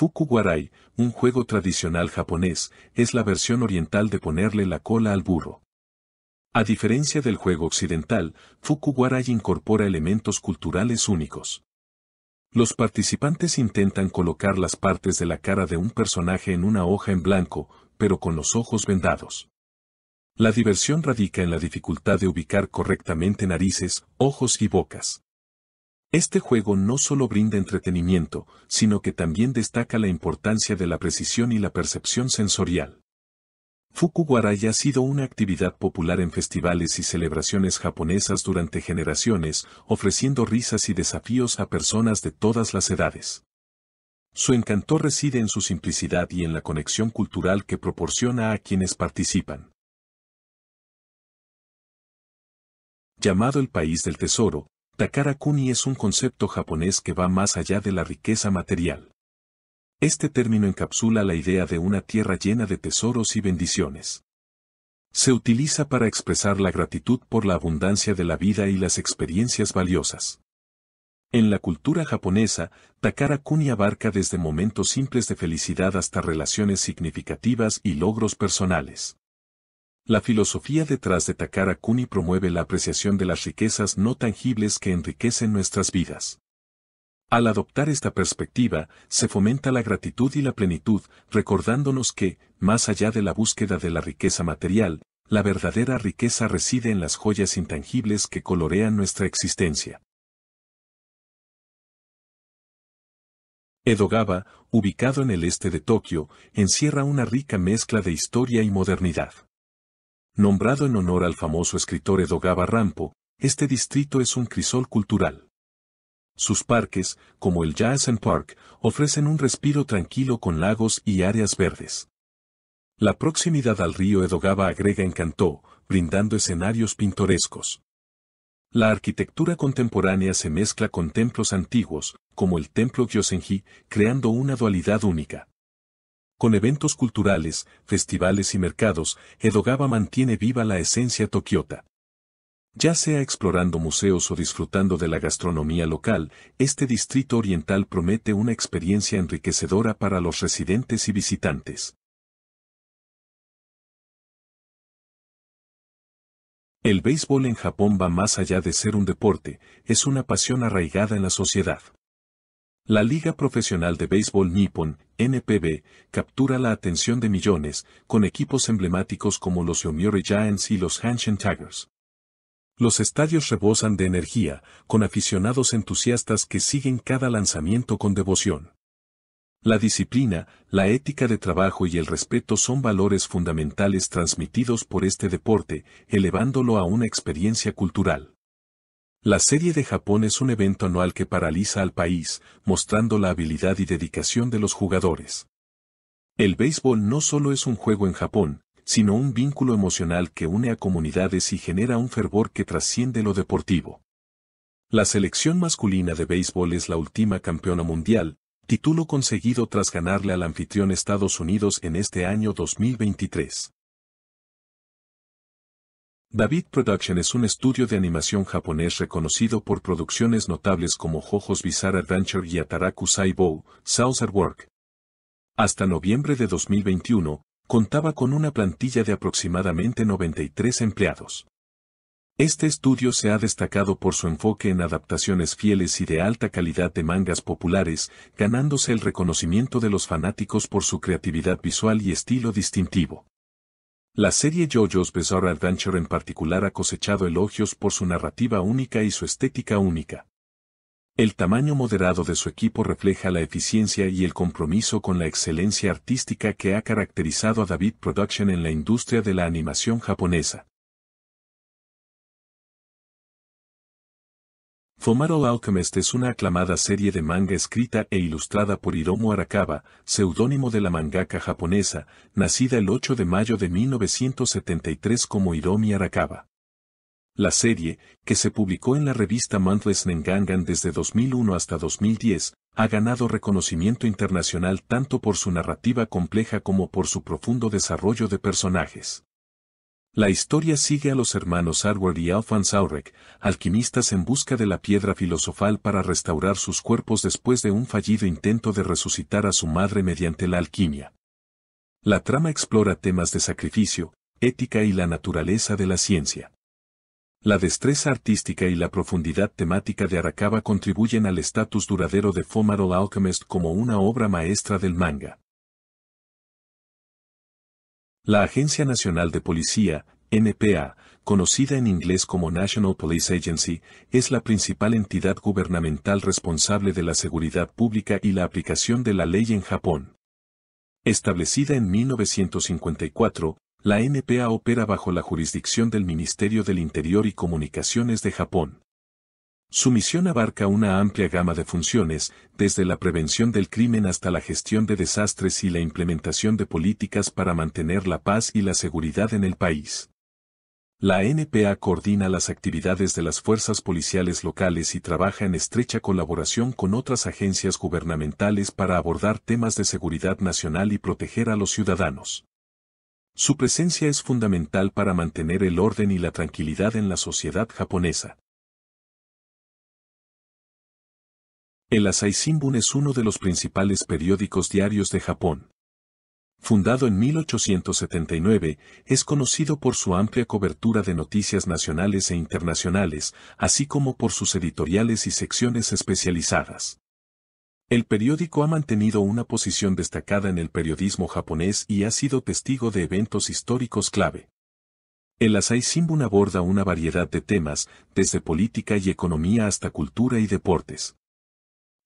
Fukuwarai, un juego tradicional japonés, es la versión oriental de ponerle la cola al burro. A diferencia del juego occidental, Fukuwarai incorpora elementos culturales únicos. Los participantes intentan colocar las partes de la cara de un personaje en una hoja en blanco, pero con los ojos vendados. La diversión radica en la dificultad de ubicar correctamente narices, ojos y bocas. Este juego no solo brinda entretenimiento, sino que también destaca la importancia de la precisión y la percepción sensorial. Fukuwarai ha sido una actividad popular en festivales y celebraciones japonesas durante generaciones, ofreciendo risas y desafíos a personas de todas las edades. Su encanto reside en su simplicidad y en la conexión cultural que proporciona a quienes participan. Llamado el país del tesoro, Takara Kuni es un concepto japonés que va más allá de la riqueza material. Este término encapsula la idea de una tierra llena de tesoros y bendiciones. Se utiliza para expresar la gratitud por la abundancia de la vida y las experiencias valiosas. En la cultura japonesa, Takara Kuni abarca desde momentos simples de felicidad hasta relaciones significativas y logros personales. La filosofía detrás de Takara Kuni promueve la apreciación de las riquezas no tangibles que enriquecen nuestras vidas. Al adoptar esta perspectiva, se fomenta la gratitud y la plenitud, recordándonos que, más allá de la búsqueda de la riqueza material, la verdadera riqueza reside en las joyas intangibles que colorean nuestra existencia. Edogawa, ubicado en el este de Tokio, encierra una rica mezcla de historia y modernidad. Nombrado en honor al famoso escritor Edogawa Rampo, este distrito es un crisol cultural. Sus parques, como el Yasen Park, ofrecen un respiro tranquilo con lagos y áreas verdes. La proximidad al río Edogawa agrega encanto, brindando escenarios pintorescos. La arquitectura contemporánea se mezcla con templos antiguos, como el templo Gyosenji, creando una dualidad única. Con eventos culturales, festivales y mercados, Edogawa mantiene viva la esencia tokiota. Ya sea explorando museos o disfrutando de la gastronomía local, este distrito oriental promete una experiencia enriquecedora para los residentes y visitantes. El béisbol en Japón va más allá de ser un deporte, es una pasión arraigada en la sociedad. La Liga Profesional de Béisbol Nippon, NPB, captura la atención de millones, con equipos emblemáticos como los Yomiuri Giants y los Hanshin Tigers. Los estadios rebosan de energía, con aficionados entusiastas que siguen cada lanzamiento con devoción. La disciplina, la ética de trabajo y el respeto son valores fundamentales transmitidos por este deporte, elevándolo a una experiencia cultural. La serie de Japón es un evento anual que paraliza al país, mostrando la habilidad y dedicación de los jugadores. El béisbol no solo es un juego en Japón, sino un vínculo emocional que une a comunidades y genera un fervor que trasciende lo deportivo. La selección masculina de béisbol es la última campeona mundial, título conseguido tras ganarle al anfitrión Estados Unidos en este año 2023. David Production es un estudio de animación japonés reconocido por producciones notables como Jojo's Bizarre Adventure y Ataraku Saibou, South at Work. Hasta noviembre de 2021, contaba con una plantilla de aproximadamente 93 empleados. Este estudio se ha destacado por su enfoque en adaptaciones fieles y de alta calidad de mangas populares, ganándose el reconocimiento de los fanáticos por su creatividad visual y estilo distintivo. La serie JoJo's Bizarre Adventure en particular ha cosechado elogios por su narrativa única y su estética única. El tamaño moderado de su equipo refleja la eficiencia y el compromiso con la excelencia artística que ha caracterizado a David Production en la industria de la animación japonesa. Fomaro Alchemist es una aclamada serie de manga escrita e ilustrada por Hiromu Arakawa, seudónimo de la mangaka japonesa, nacida el 8 de mayo de 1973 como Hiromi Arakawa. La serie, que se publicó en la revista Monthly Nengangan desde 2001 hasta 2010, ha ganado reconocimiento internacional tanto por su narrativa compleja como por su profundo desarrollo de personajes. La historia sigue a los hermanos Arward y Alfan Saurek, alquimistas en busca de la piedra filosofal para restaurar sus cuerpos después de un fallido intento de resucitar a su madre mediante la alquimia. La trama explora temas de sacrificio, ética y la naturaleza de la ciencia. La destreza artística y la profundidad temática de Arakawa contribuyen al estatus duradero de Fomaro Alchemist como una obra maestra del manga. La Agencia Nacional de Policía, NPA, conocida en inglés como National Police Agency, es la principal entidad gubernamental responsable de la seguridad pública y la aplicación de la ley en Japón. Establecida en 1954, la NPA opera bajo la jurisdicción del Ministerio del Interior y Comunicaciones de Japón. Su misión abarca una amplia gama de funciones, desde la prevención del crimen hasta la gestión de desastres y la implementación de políticas para mantener la paz y la seguridad en el país. La NPA coordina las actividades de las fuerzas policiales locales y trabaja en estrecha colaboración con otras agencias gubernamentales para abordar temas de seguridad nacional y proteger a los ciudadanos. Su presencia es fundamental para mantener el orden y la tranquilidad en la sociedad japonesa. El Asahi Shimbun es uno de los principales periódicos diarios de Japón. Fundado en 1879, es conocido por su amplia cobertura de noticias nacionales e internacionales, así como por sus editoriales y secciones especializadas. El periódico ha mantenido una posición destacada en el periodismo japonés y ha sido testigo de eventos históricos clave. El Asahi Shimbun aborda una variedad de temas, desde política y economía hasta cultura y deportes.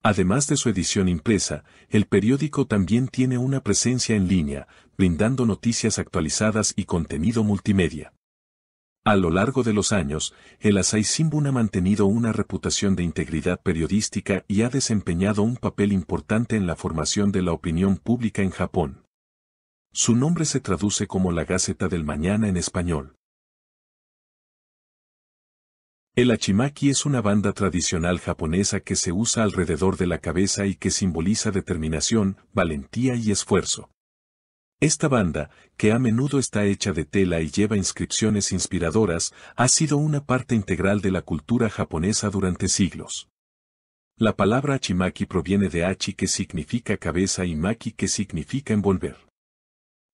Además de su edición impresa, el periódico también tiene una presencia en línea, brindando noticias actualizadas y contenido multimedia. A lo largo de los años, el Asai Simbun ha mantenido una reputación de integridad periodística y ha desempeñado un papel importante en la formación de la opinión pública en Japón. Su nombre se traduce como la Gaceta del Mañana en español. El hachimaki es una banda tradicional japonesa que se usa alrededor de la cabeza y que simboliza determinación, valentía y esfuerzo. Esta banda, que a menudo está hecha de tela y lleva inscripciones inspiradoras, ha sido una parte integral de la cultura japonesa durante siglos. La palabra hachimaki proviene de hachi que significa cabeza y maki que significa envolver.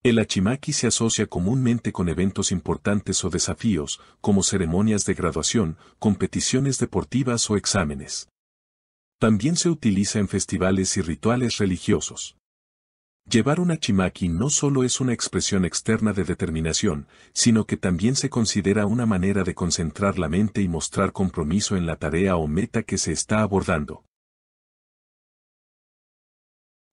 El achimaki se asocia comúnmente con eventos importantes o desafíos, como ceremonias de graduación, competiciones deportivas o exámenes. También se utiliza en festivales y rituales religiosos. Llevar un achimaki no solo es una expresión externa de determinación, sino que también se considera una manera de concentrar la mente y mostrar compromiso en la tarea o meta que se está abordando.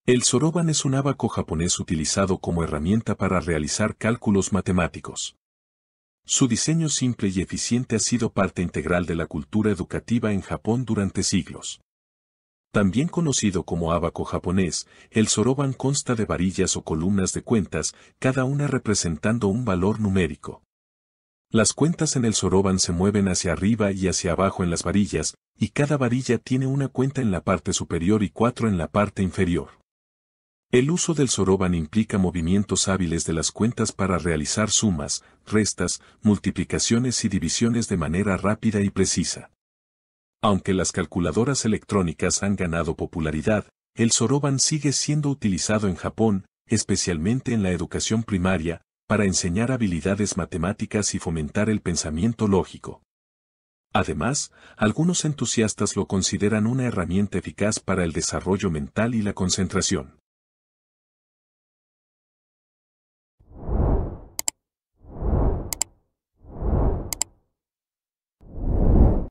El soroban es un abaco japonés utilizado como herramienta para realizar cálculos matemáticos. Su diseño simple y eficiente ha sido parte integral de la cultura educativa en Japón durante siglos. También conocido como abaco japonés, el soroban consta de varillas o columnas de cuentas, cada una representando un valor numérico. Las cuentas en el soroban se mueven hacia arriba y hacia abajo en las varillas, y cada varilla tiene una cuenta en la parte superior y cuatro en la parte inferior. El uso del soroban implica movimientos hábiles de las cuentas para realizar sumas, restas, multiplicaciones y divisiones de manera rápida y precisa. Aunque las calculadoras electrónicas han ganado popularidad, el soroban sigue siendo utilizado en Japón, especialmente en la educación primaria, para enseñar habilidades matemáticas y fomentar el pensamiento lógico. Además, algunos entusiastas lo consideran una herramienta eficaz para el desarrollo mental y la concentración.